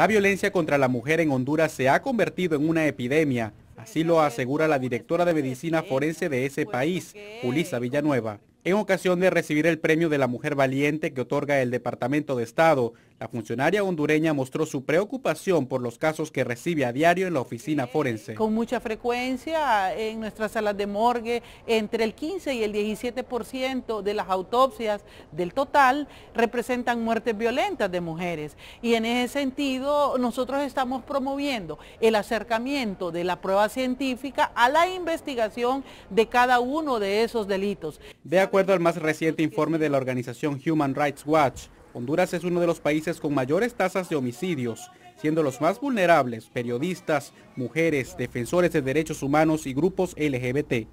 La violencia contra la mujer en Honduras se ha convertido en una epidemia, así lo asegura la directora de medicina forense de ese país, Ulisa Villanueva. En ocasión de recibir el premio de la Mujer Valiente que otorga el Departamento de Estado la funcionaria hondureña mostró su preocupación por los casos que recibe a diario en la oficina forense. Con mucha frecuencia en nuestras salas de morgue, entre el 15 y el 17% de las autopsias del total representan muertes violentas de mujeres. Y en ese sentido, nosotros estamos promoviendo el acercamiento de la prueba científica a la investigación de cada uno de esos delitos. De acuerdo al más reciente informe de la organización Human Rights Watch, Honduras es uno de los países con mayores tasas de homicidios, siendo los más vulnerables periodistas, mujeres, defensores de derechos humanos y grupos LGBT.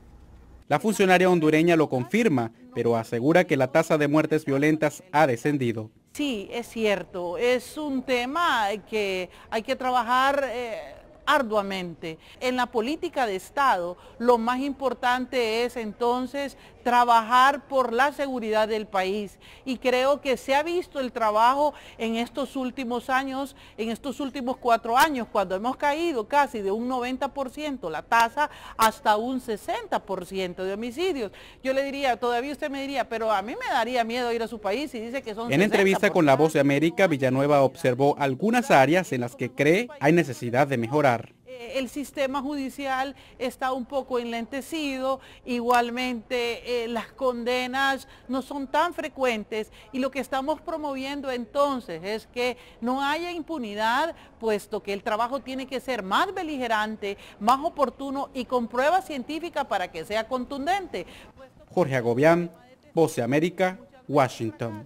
La funcionaria hondureña lo confirma, pero asegura que la tasa de muertes violentas ha descendido. Sí, es cierto, es un tema que hay que trabajar eh, arduamente. En la política de Estado, lo más importante es entonces trabajar por la seguridad del país. Y creo que se ha visto el trabajo en estos últimos años, en estos últimos cuatro años, cuando hemos caído casi de un 90% la tasa hasta un 60% de homicidios. Yo le diría, todavía usted me diría, pero a mí me daría miedo ir a su país y dice que son... En entrevista con La Voz de América, Villanueva observó algunas áreas en las que cree hay necesidad de mejorar. Eh, el sistema judicial está un poco enlentecido, igualmente eh, las condenas no son tan frecuentes y lo que estamos promoviendo entonces es que no haya impunidad, puesto que el trabajo tiene que ser más beligerante, más oportuno y con prueba científica para que sea contundente. Jorge Agobián, Voce América, Washington.